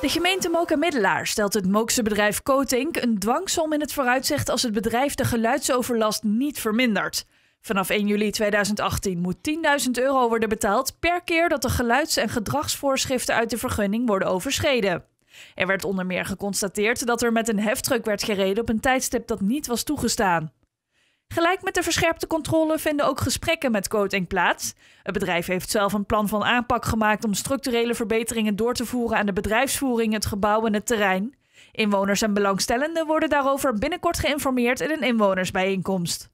De gemeente Moka Middelaar stelt het Mookse bedrijf Coating een dwangsom in het vooruitzicht als het bedrijf de geluidsoverlast niet vermindert. Vanaf 1 juli 2018 moet 10.000 euro worden betaald per keer dat de geluids- en gedragsvoorschriften uit de vergunning worden overschreden. Er werd onder meer geconstateerd dat er met een heftruck werd gereden op een tijdstip dat niet was toegestaan. Gelijk met de verscherpte controle vinden ook gesprekken met coating plaats. Het bedrijf heeft zelf een plan van aanpak gemaakt om structurele verbeteringen door te voeren aan de bedrijfsvoering, het gebouw en het terrein. Inwoners en belangstellenden worden daarover binnenkort geïnformeerd in een inwonersbijeenkomst.